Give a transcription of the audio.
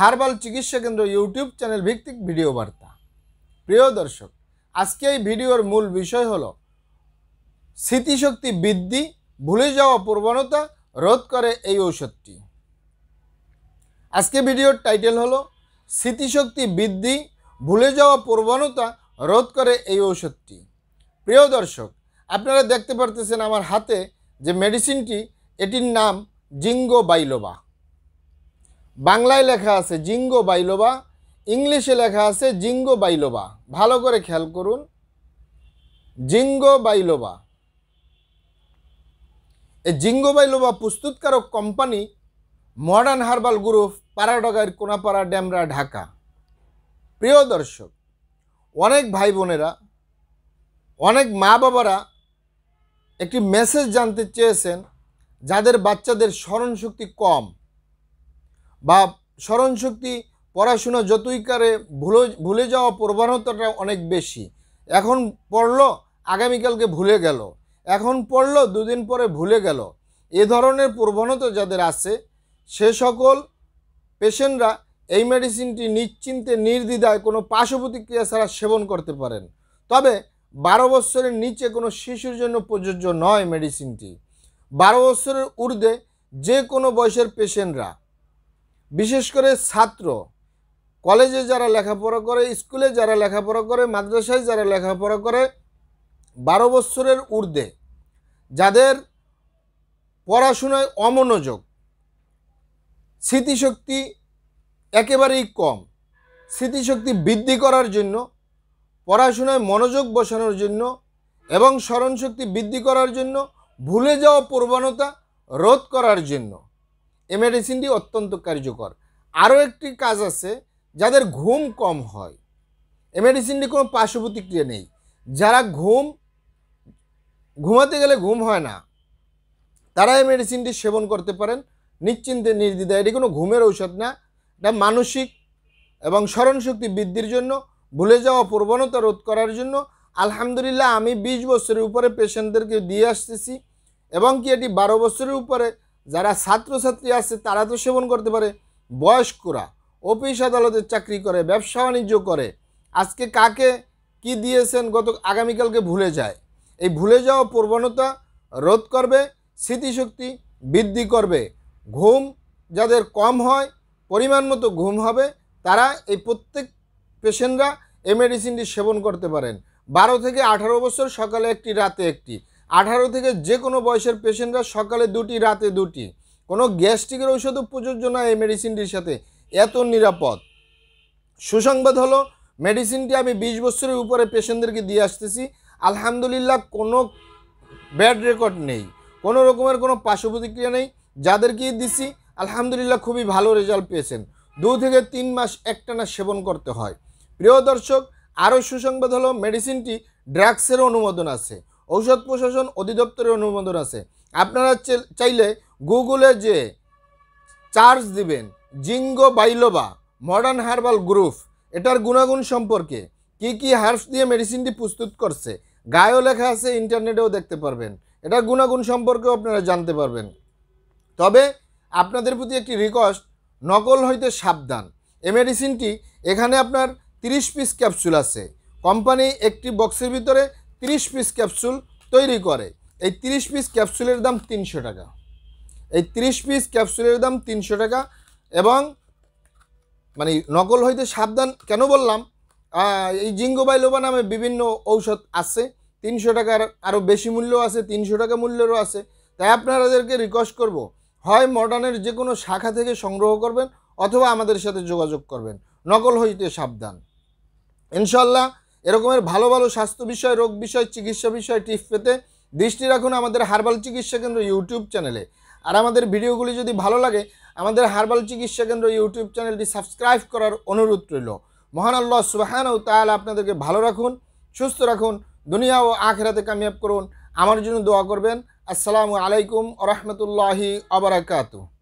herbal চিকিৎসা কেন্দ্র YouTube channel ভিত্তিক ভিডিও বার্তা প্রিয় দর্শক আজকে এই ভিডিওর মূল বিষয় হল স্মৃতিশক্তি বৃদ্ধি ভুলে যাওয়া প্রবণতা রোধ করে এই ঔষধটি আজকে ভিডিওর টাইটেল হলো স্মৃতিশক্তি বৃদ্ধি ভুলে যাওয়া প্রবণতা রোধ করে এই ঔষধটি প্রিয় দর্শক আপনারা দেখতে পারতেছেন আমার হাতে যে মেডিসিনটি এটির নাম জিঙ্গো বাইলোবা বাংলায় লেখা আছে জিঙ্গো বাইলোবা ইংলিশে লেখা আছে জিঙ্গো বাইলোবা ভালো করে খেয়াল করুন জিঙ্গো বাইলোবা এই জিঙ্গো বাইলোবা প্রস্তুতকারক company modern herbal group Paradogar Konapara Demra Dhaka প্রিয় দর্শক অনেক ভাই বোনেরা অনেক মা বাবারা একটি মেসেজ জানতে চেয়েছেন যাদের বাচ্চাদের স্মরণশক্তি কম বা স্মরণশক্তি পড়াশোনা যতই কারে ভুলে ভুলে যাওয়া প্রবণতাটা অনেক বেশি এখন পড়ল আগামীকালকে ভুলে গেল এখন পড়ল দুদিন পরে ভুলে গেল এ ধরনের প্রবণতা যাদের আছে সে সকল পেশেন্টরা এই মেডিসিনটি নিশ্চিন্তে নির্দ্বিধায় কোনো পার্শ্বপ্রতিক্রিয়া ছাড়া সেবন করতে পারেন তবে বারো বছরের নিচে কোনো শিশুর জন্য প্রযোজ্য নয় মেডিসিনটি বারো বছরের ঊর্ধ্বে যে কোনো বয়সের পেশেন্টরা বিশেষ করে ছাত্র কলেজে যারা লেখাপড়া করে স্কুলে যারা লেখাপড়া করে মাদ্রাসায় যারা লেখাপড়া করে বারো বছরের ঊর্ধ্বে যাদের পড়াশোনায় অমনোযোগ স্মৃতিশক্তি একেবারেই কম স্মৃতিশক্তি বৃদ্ধি করার জন্য পড়াশোনায় মনোযোগ বসানোর জন্য এবং স্মরণশক্তি বৃদ্ধি করার জন্য ভুলে যাওয়া প্রবণতা রোধ করার জন্য এ মেডিসিনটি অত্যন্ত কার্যকর আরও একটি কাজ আছে যাদের ঘুম কম হয় এ মেডিসিনটি কোনো পার্শ্ব প্রতিক্রিয়া নেই যারা ঘুম ঘুমাতে গেলে ঘুম হয় না তারা এ মেডিসিনটি সেবন করতে পারেন নিশ্চিন্তে নির্দ্বিধায় এটি কোনো ঘুমের ঔষধ না এটা মানসিক এবং স্মরণশক্তি বৃদ্ধির জন্য ভুলে যাওয়া প্রবণতা রোধ করার জন্য আলহামদুলিল্লাহ আমি ২০ বছরের উপরে পেশেন্টদেরকে দিয়ে আসতেছি এবং কি এটি বারো বছরের উপরে যারা ছাত্রছাত্রী আছে তারা তো সেবন করতে পারে বয়স্করা অফিস আদালতের চাকরি করে ব্যবসা বাণিজ্য করে আজকে কাকে কি দিয়েছেন গত আগামীকালকে ভুলে যায় এই ভুলে যাওয়া প্রবণতা রোধ করবে স্মৃতিশক্তি বৃদ্ধি করবে ঘুম যাদের কম হয় পরিমাণ মতো ঘুম হবে তারা এই প্রত্যেক পেশেন্টরা এই মেডিসিনটি সেবন করতে পারেন বারো থেকে আঠারো বছর সকালে একটি রাতে একটি আঠারো থেকে যে কোনো বয়সের পেশেন্টরা সকালে দুটি রাতে দুটি কোনো গ্যাস্ট্রিকের ঔষধও প্রযোজ্য না এই মেডিসিনটির সাথে এত নিরাপদ সুসংবাদ হলো মেডিসিনটি আমি ২০ বছরের উপরে পেশেন্টদেরকে দিয়ে আসতেছি আলহামদুলিল্লাহ কোনো ব্যাড রেকর্ড নেই কোনো রকমের কোনো পার্শ্ব প্রতিক্রিয়া নেই যাদেরকেই দিছি আলহামদুলিল্লাহ খুবই ভালো রেজাল্ট পেয়েছেন দু থেকে তিন মাস একটানা সেবন করতে হয় প্রিয় দর্শক আরও সুসংবাদ হলো মেডিসিনটি ড্রাগসেরও অনুমোদন আছে ঔষধ প্রশাসন অধিদপ্তরের অনুমোদন আছে আপনারা চাইলে গুগলে যে চার্জ দিবেন ginkgo biloba modern herbal group এটার গুণাগুণ সম্পর্কে কি কি হার্বস দিয়ে মেডিসিনটি প্রস্তুত করছে গায়েও লেখা আছে ইন্টারনেটেও দেখতে পারবেন এটার গুণাগুণ সম্পর্কেও আপনারা জানতে পারবেন তবে আপনাদের প্রতি একটি রিকোয়েস্ট নকল হইতে সাবধান এ মেডিসিনটি এখানে আপনার 30 পিস ক্যাপসুল আছে কোম্পানি একটি বক্সের ভিতরে তিরিশ পিস ক্যাপসুল তৈরি করে এই তিরিশ পিস ক্যাপসুলের দাম তিনশো টাকা এই তিরিশ পিস ক্যাপসুলের দাম তিনশো টাকা এবং মানে নকল হইতে সাবধান কেন বললাম এই জিঙ্গোবাইলোবা নামে বিভিন্ন ঔষধ আছে তিনশো টাকার আরও বেশি মূল্য আছে তিনশো টাকা মূল্যেরও আছে তাই আপনারাদেরকে রিকোয়েস্ট করব হয় মডার্নের যে কোনো শাখা থেকে সংগ্রহ করবেন অথবা আমাদের সাথে যোগাযোগ করবেন নকল হইতে সাবধান ইনশাল্লাহ এরকমের ভালো ভালো স্বাস্থ্য বিষয় রোগ বিষয় চিকিৎসা বিষয় টিপ পেতে দৃষ্টি রাখুন আমাদের হার্বাল চিকিৎসা কেন্দ্র ইউটিউব চ্যানেলে আর আমাদের ভিডিওগুলি যদি ভালো লাগে আমাদের হার্বাল চিকিৎসা কেন্দ্র ইউটিউব চ্যানেলটি সাবস্ক্রাইব করার অনুরোধ রইল মহান আল্লাহ সুবাহান ও তাহলে আপনাদেরকে ভালো রাখুন সুস্থ রাখুন দুনিয়া ও আখেরাতে কামিয়াব করুন আমার জন্য দোয়া করবেন আসসালামু আলাইকুম রহমতুল্লাহি আবরাকাতু